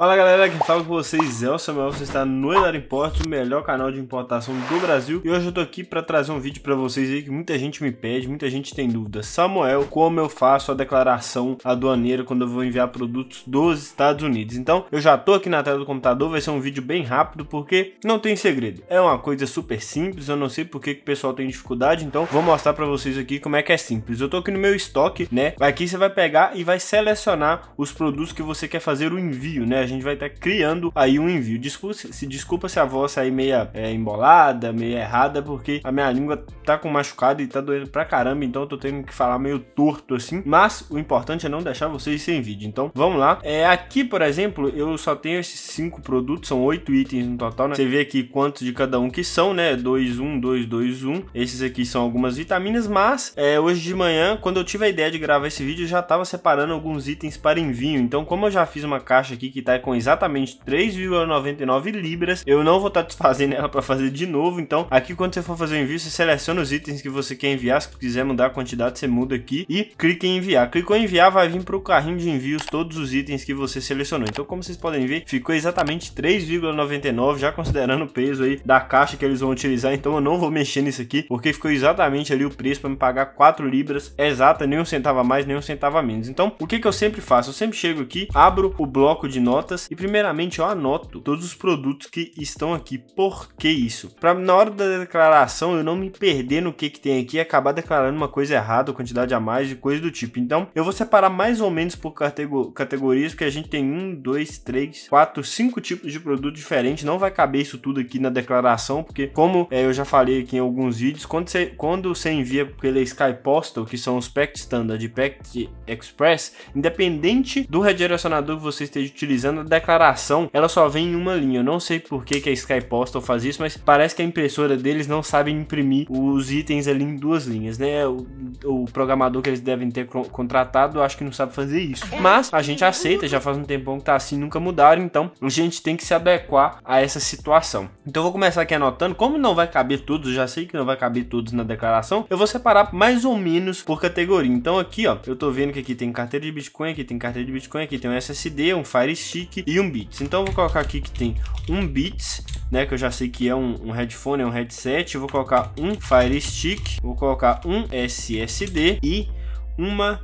Fala galera, quem fala com vocês é o Samuel, você está no Elar Importes, o melhor canal de importação do Brasil. E hoje eu tô aqui para trazer um vídeo para vocês aí que muita gente me pede, muita gente tem dúvida. Samuel, como eu faço a declaração aduaneira quando eu vou enviar produtos dos Estados Unidos? Então, eu já tô aqui na tela do computador, vai ser um vídeo bem rápido porque não tem segredo. É uma coisa super simples, eu não sei porque que o pessoal tem dificuldade, então vou mostrar para vocês aqui como é que é simples. Eu tô aqui no meu estoque, né? Aqui você vai pegar e vai selecionar os produtos que você quer fazer o envio, né? gente vai estar tá criando aí um envio. Desculpa se, desculpa se a voz sair meia é, embolada, meia errada, porque a minha língua tá com machucado e tá doendo pra caramba, então eu tô tendo que falar meio torto assim. Mas o importante é não deixar vocês sem vídeo. Então vamos lá. É, aqui, por exemplo, eu só tenho esses cinco produtos, são oito itens no total, né? Você vê aqui quantos de cada um que são, né? 2, 1, 2, 2, 1. Esses aqui são algumas vitaminas, mas é, hoje de manhã, quando eu tive a ideia de gravar esse vídeo, eu já tava separando alguns itens para envio. Então, como eu já fiz uma caixa aqui que tá é com exatamente 3,99 libras. Eu não vou estar tá desfazendo ela para fazer de novo, então aqui quando você for fazer o envio, você seleciona os itens que você quer enviar, se quiser mudar a quantidade, você muda aqui e clica em enviar. Clicou em enviar, vai vir para o carrinho de envios todos os itens que você selecionou. Então, como vocês podem ver, ficou exatamente 3,99, já considerando o peso aí da caixa que eles vão utilizar, então eu não vou mexer nisso aqui, porque ficou exatamente ali o preço para me pagar 4 libras exata, nem um centavo a mais, nem um centavo a menos. Então, o que que eu sempre faço? Eu sempre chego aqui, abro o bloco de notas notas e primeiramente eu anoto todos os produtos que estão aqui. Por que isso? Para na hora da declaração eu não me perder no que que tem aqui e acabar declarando uma coisa errada, quantidade a mais e coisa do tipo. Então eu vou separar mais ou menos por categorias, porque a gente tem um, dois, três, quatro, cinco tipos de produto diferente. Não vai caber isso tudo aqui na declaração, porque como é, eu já falei aqui em alguns vídeos, quando você, quando você envia pela Sky Postal, que são os Pact Standard e Express, independente do redirecionador que você esteja utilizando, na declaração ela só vem em uma linha. Eu não sei por que, que a Sky Postal faz isso, mas parece que a impressora deles não sabe imprimir os itens ali em duas linhas, né? O, o programador que eles devem ter contratado, acho que não sabe fazer isso. É. Mas a gente aceita, já faz um tempão que tá assim, nunca mudaram, então a gente tem que se adequar a essa situação. Então eu vou começar aqui anotando, como não vai caber todos, já sei que não vai caber todos na declaração, eu vou separar mais ou menos por categoria. Então aqui, ó, eu tô vendo que aqui tem carteira de Bitcoin, aqui tem carteira de Bitcoin, aqui tem um SSD, um Fire Stick, e um Beats. Então eu vou colocar aqui que tem um Beats, né, que eu já sei que é um, um headphone, é um headset. Eu vou colocar um Fire Stick, vou colocar um SSD e uma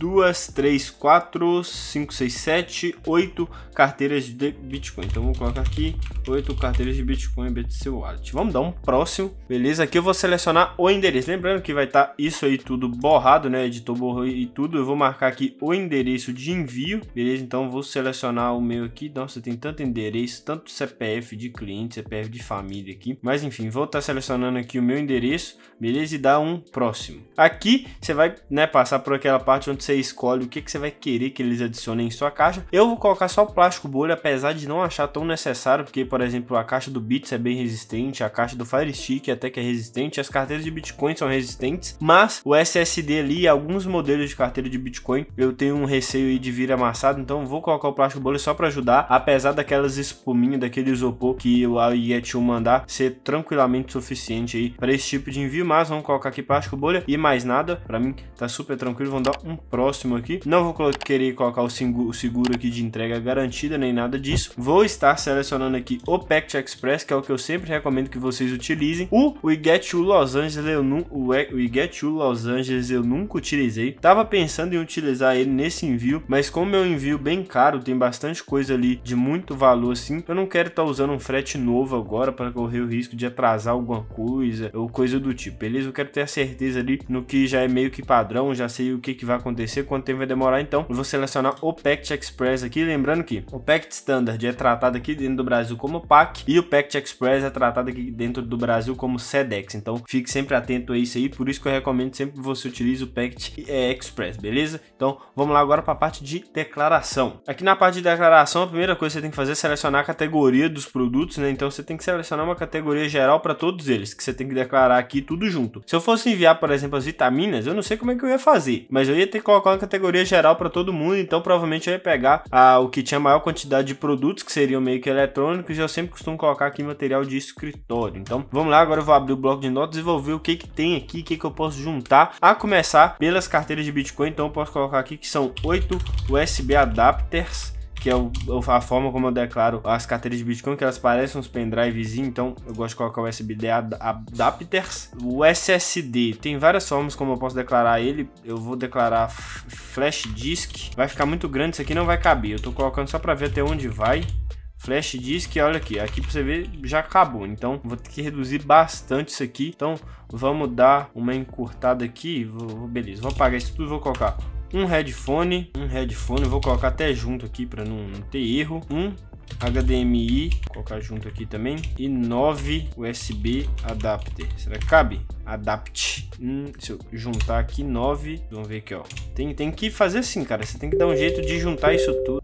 duas, três, quatro, cinco, seis, sete, oito carteiras de Bitcoin. Então vou colocar aqui oito carteiras de Bitcoin BTC Wallet. Vamos dar um próximo, beleza? Aqui eu vou selecionar o endereço. Lembrando que vai estar tá isso aí tudo borrado, né? Editor borrou e tudo. Eu vou marcar aqui o endereço de envio, beleza? Então vou selecionar o meu aqui. Nossa, tem tanto endereço, tanto CPF de cliente, CPF de família aqui. Mas enfim, vou estar tá selecionando aqui o meu endereço, beleza? E dar um próximo. Aqui você vai, né, passar por aquela parte onde você você escolhe o que, que você vai querer que eles adicionem em sua caixa. Eu vou colocar só plástico bolha, apesar de não achar tão necessário, porque, por exemplo, a caixa do Bits é bem resistente, a caixa do Fire Stick é até que é resistente, as carteiras de Bitcoin são resistentes, mas o SSD ali, e alguns modelos de carteira de Bitcoin, eu tenho um receio de vir amassado, então vou colocar o plástico bolha só para ajudar, apesar daquelas espuminhas, daquele isopor que o Yetio mandar ser tranquilamente suficiente aí para esse tipo de envio, mas vamos colocar aqui plástico bolha e mais nada, para mim tá super tranquilo, vamos dar um pro próximo aqui. Não vou querer colocar o seguro aqui de entrega garantida, nem nada disso. Vou estar selecionando aqui o Pact Express, que é o que eu sempre recomendo que vocês utilizem. O We Get You Los Angeles, eu We Get You Los Angeles eu nunca utilizei. Tava pensando em utilizar ele nesse envio, mas como é um envio bem caro, tem bastante coisa ali de muito valor assim, eu não quero estar tá usando um frete novo agora para correr o risco de atrasar alguma coisa ou coisa do tipo, beleza? Eu quero ter a certeza ali no que já é meio que padrão, já sei o que, que vai acontecer acontecer, quanto tempo vai demorar. Então, vou selecionar o Pact Express aqui. Lembrando que o Pact Standard é tratado aqui dentro do Brasil como PAC e o Pact Express é tratado aqui dentro do Brasil como SEDEX. Então, fique sempre atento a isso aí. Por isso que eu recomendo sempre que você utilize o Pact é, Express, beleza? Então, vamos lá agora para a parte de declaração. Aqui na parte de declaração, a primeira coisa que você tem que fazer é selecionar a categoria dos produtos, né? Então, você tem que selecionar uma categoria geral para todos eles, que você tem que declarar aqui tudo junto. Se eu fosse enviar, por exemplo, as vitaminas, eu não sei como é que eu ia fazer, mas eu ia ter que colocar uma categoria geral para todo mundo, então provavelmente eu ia pegar a, o que tinha maior quantidade de produtos, que seriam meio que eletrônicos, e eu sempre costumo colocar aqui material de escritório. Então, vamos lá, agora eu vou abrir o bloco de notas e vou ver o que que tem aqui, o que que eu posso juntar, a começar pelas carteiras de Bitcoin, então eu posso colocar aqui que são 8 USB adapters, que é o, a forma como eu declaro as carteiras de Bitcoin, que elas parecem uns pendrives então eu gosto de colocar o USBD adapters. O SSD, tem várias formas como eu posso declarar ele, eu vou declarar flash disk, vai ficar muito grande, isso aqui não vai caber, eu tô colocando só para ver até onde vai. Flash disk, olha aqui, aqui para você ver já acabou, então vou ter que reduzir bastante isso aqui, então vamos dar uma encurtada aqui, vou, beleza, vou apagar isso tudo, vou colocar um headphone, um headphone, vou colocar até junto aqui para não, não ter erro, um HDMI, colocar junto aqui também, e 9 USB adapter. Será que cabe? Adapt. Hum, se eu juntar aqui 9, vamos ver aqui, ó. Tem, tem que fazer assim, cara. Você tem que dar um jeito de juntar isso tudo.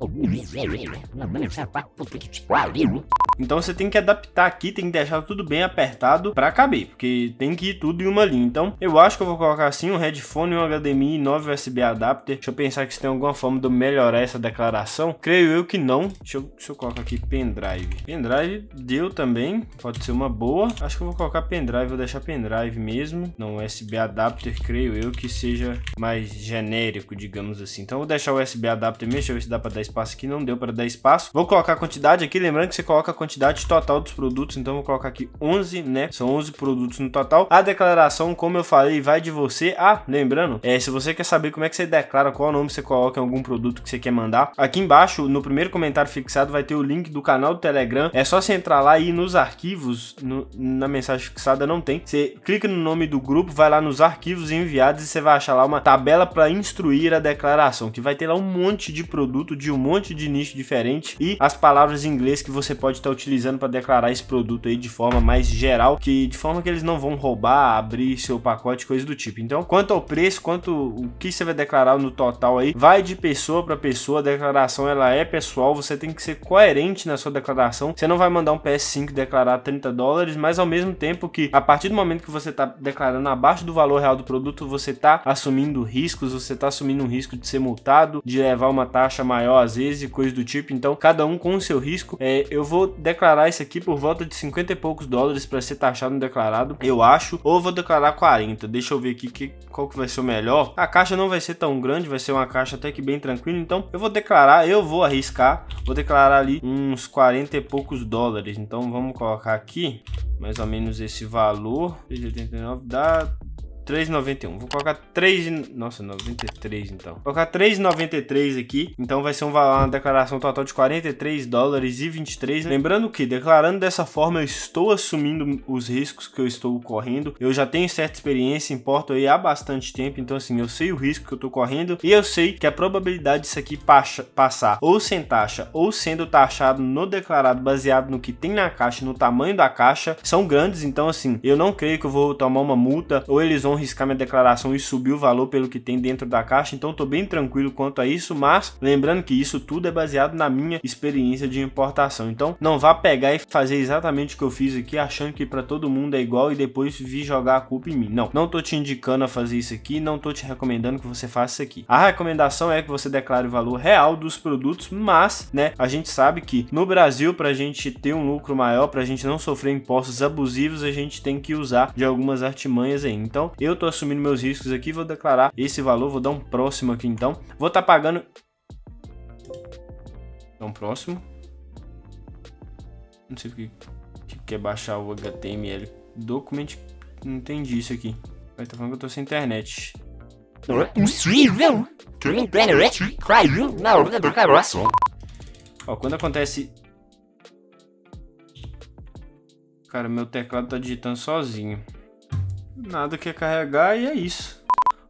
Então você tem que adaptar aqui, tem que deixar tudo bem apertado para caber, porque tem que ir tudo em uma linha. Então eu acho que eu vou colocar assim um headphone, um HDMI e 9 USB adapter. Deixa eu pensar que se tem alguma forma de eu melhorar essa declaração. Creio eu que não. Deixa eu, deixa eu colocar aqui pendrive. Pendrive deu também, pode ser uma boa. Acho que eu vou colocar pendrive, vou deixar pendrive mesmo mesmo. Não, USB adapter, creio eu, que seja mais genérico, digamos assim. Então vou deixar o USB adapter mesmo, deixa eu ver se dá para dar espaço aqui. Não deu para dar espaço. Vou colocar a quantidade aqui, lembrando que você coloca a quantidade total dos produtos, então vou colocar aqui 11, né? São 11 produtos no total. A declaração, como eu falei, vai de você. Ah, lembrando, é, se você quer saber como é que você declara, qual nome você coloca em algum produto que você quer mandar, aqui embaixo, no primeiro comentário fixado, vai ter o link do canal do Telegram. É só você entrar lá e ir nos arquivos, no, na mensagem fixada não tem. Você clica no nome do grupo, vai lá nos arquivos enviados e você vai achar lá uma tabela para instruir a declaração, que vai ter lá um monte de produto de um monte de nicho diferente e as palavras em inglês que você pode estar tá utilizando para declarar esse produto aí de forma mais geral, que de forma que eles não vão roubar, abrir seu pacote, coisa do tipo. Então, quanto ao preço, quanto o que você vai declarar no total aí, vai de pessoa para pessoa, a declaração ela é pessoal, você tem que ser coerente na sua declaração. Você não vai mandar um PS5 declarar 30 dólares, mas ao mesmo tempo que a partir do momento que você está declarando abaixo do valor real do produto, você está assumindo riscos, você está assumindo um risco de ser multado, de levar uma taxa maior às vezes e coisa do tipo. Então, cada um com o seu risco. É, eu vou declarar isso aqui por volta de 50 e poucos dólares para ser taxado no declarado, eu acho, ou vou declarar 40. Deixa eu ver aqui que, qual que vai ser o melhor. A caixa não vai ser tão grande, vai ser uma caixa até que bem tranquila, então eu vou declarar, eu vou arriscar, vou declarar ali uns 40 e poucos dólares. Então, vamos colocar aqui mais ou menos esse valor, enough that 3,91. Vou colocar 3... Nossa, 93 então. Vou colocar 3,93 aqui. Então vai ser um, uma declaração total de 43 dólares e 23. Lembrando que, declarando dessa forma, eu estou assumindo os riscos que eu estou correndo. Eu já tenho certa experiência em Porto aí há bastante tempo. Então, assim, eu sei o risco que eu estou correndo. E eu sei que a probabilidade disso aqui passar ou sem taxa ou sendo taxado no declarado baseado no que tem na caixa, no tamanho da caixa, são grandes. Então, assim, eu não creio que eu vou tomar uma multa ou eles vão riscar minha declaração e subir o valor pelo que tem dentro da caixa, então estou bem tranquilo quanto a isso, mas lembrando que isso tudo é baseado na minha experiência de importação. Então não vá pegar e fazer exatamente o que eu fiz aqui, achando que para todo mundo é igual e depois vir jogar a culpa em mim. Não, não estou te indicando a fazer isso aqui, não estou te recomendando que você faça isso aqui. A recomendação é que você declare o valor real dos produtos, mas né, a gente sabe que no Brasil, para a gente ter um lucro maior, para a gente não sofrer impostos abusivos, a gente tem que usar de algumas artimanhas aí. Então, eu eu tô assumindo meus riscos aqui, vou declarar esse valor, vou dar um próximo aqui então. Vou estar tá pagando... Então, próximo. Não sei porque que quer baixar o HTML. Document... Não entendi isso aqui. Mas tá falando que eu tô sem internet. Ó, quando acontece... Cara, meu teclado tá digitando sozinho nada que carregar e é isso.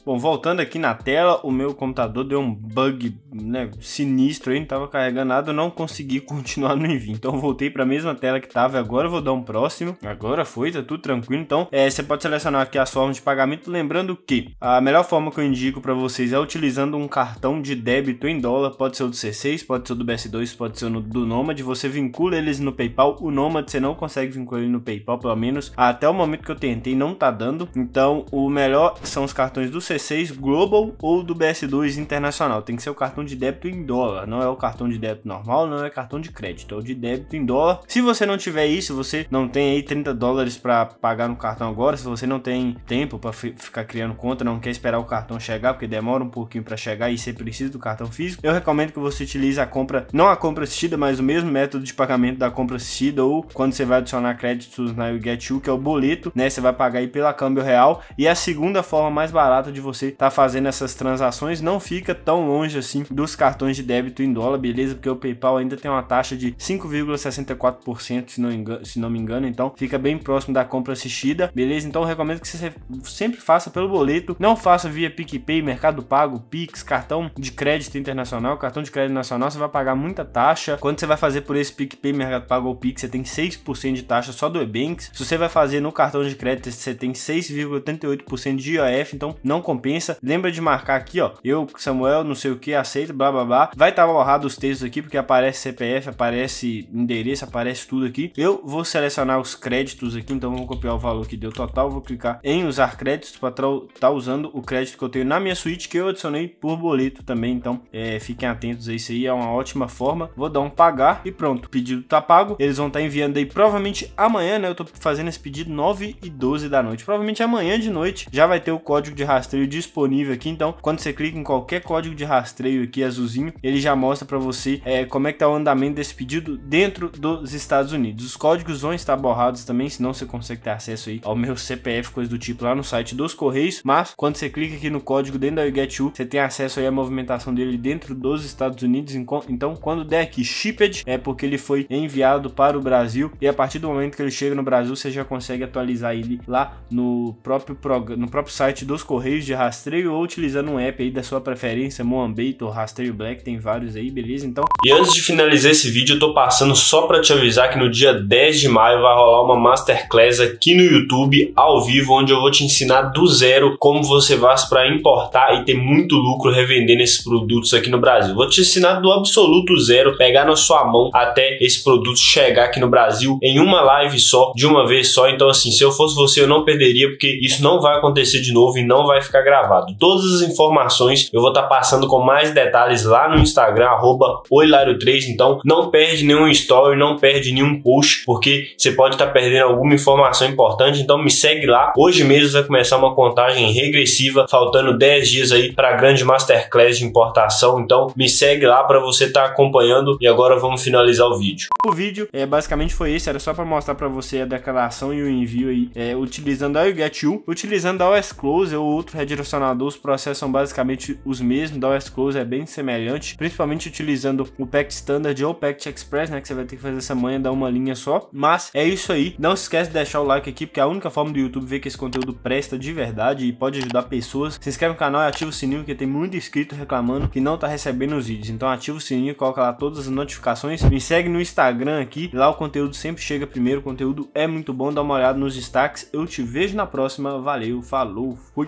Bom, voltando aqui na tela, o meu computador deu um bug né, sinistro aí, não estava carregando nada, eu não consegui continuar no Envio. Então voltei para a mesma tela que estava agora vou dar um próximo. Agora foi, tá tudo tranquilo. Então é, você pode selecionar aqui as formas de pagamento, lembrando que a melhor forma que eu indico para vocês é utilizando um cartão de débito em dólar, pode ser o do C6, pode ser o do BS2, pode ser o do Nomad, você vincula eles no PayPal, o Nomad você não consegue vincular ele no PayPal, pelo menos até o momento que eu tentei não tá dando. Então o melhor são os cartões do C6 C6 Global ou do BS2 Internacional. Tem que ser o cartão de débito em dólar, não é o cartão de débito normal, não é cartão de crédito, é o de débito em dólar. Se você não tiver isso, você não tem aí 30 dólares para pagar no cartão agora, se você não tem tempo para ficar criando conta, não quer esperar o cartão chegar, porque demora um pouquinho para chegar e você precisa do cartão físico, eu recomendo que você utilize a compra, não a compra assistida, mas o mesmo método de pagamento da compra assistida ou quando você vai adicionar créditos na YouGetYou, que é o boleto, né? Você vai pagar aí pela câmbio real e a segunda forma mais barata de você tá fazendo essas transações, não fica tão longe assim dos cartões de débito em dólar, beleza? Porque o PayPal ainda tem uma taxa de 5,64%, se não, engano, se não me engano, então fica bem próximo da compra assistida, beleza? Então recomendo que você sempre faça pelo boleto, não faça via PicPay, Mercado Pago, Pix, cartão de crédito internacional, cartão de crédito nacional, você vai pagar muita taxa. Quando você vai fazer por esse PicPay, Mercado Pago ou Pix, você tem 6% de taxa só do e-Banks. Se você vai fazer no cartão de crédito, você tem 6,88% de IOF, então não recompensa. Lembra de marcar aqui, ó, eu, Samuel, não sei o que, aceito, blá blá blá. Vai estar tá borrado os textos aqui, porque aparece CPF, aparece endereço, aparece tudo aqui. Eu vou selecionar os créditos aqui, então vou copiar o valor que deu total, vou clicar em usar créditos para estar tá usando o crédito que eu tenho na minha suíte, que eu adicionei por boleto também, então é, fiquem atentos a isso aí, é uma ótima forma. Vou dar um pagar e pronto, o pedido tá pago. Eles vão estar tá enviando aí provavelmente amanhã, né? Eu tô fazendo esse pedido 9 e 12 da noite. Provavelmente amanhã de noite já vai ter o código de rastreio rastreio disponível aqui. Então, quando você clica em qualquer código de rastreio aqui azulzinho, ele já mostra para você é, como é que tá o andamento desse pedido dentro dos Estados Unidos. Os códigos vão estar borrados também, senão você consegue ter acesso aí ao meu CPF, coisa do tipo, lá no site dos Correios. Mas quando você clica aqui no código dentro da Get você tem acesso aí à movimentação dele dentro dos Estados Unidos. Então, então, quando der aqui shipped, é porque ele foi enviado para o Brasil e a partir do momento que ele chega no Brasil, você já consegue atualizar ele lá no próprio, no próprio site dos Correios de rastreio ou utilizando um app aí da sua preferência, ou Rastreio Black, tem vários aí, beleza? Então. E antes de finalizar esse vídeo, eu tô passando só para te avisar que no dia 10 de maio vai rolar uma masterclass aqui no YouTube, ao vivo, onde eu vou te ensinar do zero como você faz para importar e ter muito lucro revendendo esses produtos aqui no Brasil. Vou te ensinar do absoluto zero, pegar na sua mão até esse produto chegar aqui no Brasil em uma live só, de uma vez só. Então, assim, se eu fosse você, eu não perderia, porque isso não vai acontecer de novo e não vai ficar ficar gravado. Todas as informações eu vou estar tá passando com mais detalhes lá no Instagram, arroba 3 Então não perde nenhum story, não perde nenhum post, porque você pode estar tá perdendo alguma informação importante. Então me segue lá. Hoje mesmo vai começar uma contagem regressiva, faltando 10 dias aí para a grande masterclass de importação. Então me segue lá para você estar tá acompanhando. E agora vamos finalizar o vídeo. O vídeo é, basicamente foi esse, era só para mostrar para você a declaração e o envio aí, é, utilizando a You utilizando a OS Close ou outro redirecionadores, os processos são basicamente os mesmos, da West Close é bem semelhante, principalmente utilizando o Pact Standard ou Pact Express, né, que você vai ter que fazer essa manha, dar uma linha só. Mas é isso aí, não se esquece de deixar o like aqui, porque é a única forma do YouTube ver que esse conteúdo presta de verdade e pode ajudar pessoas. Se inscreve no canal e ativa o sininho, que tem muito inscrito reclamando que não tá recebendo os vídeos. Então ativa o sininho, coloca lá todas as notificações, me segue no Instagram aqui, lá o conteúdo sempre chega primeiro, o conteúdo é muito bom, dá uma olhada nos destaques. Eu te vejo na próxima, valeu, falou, fui!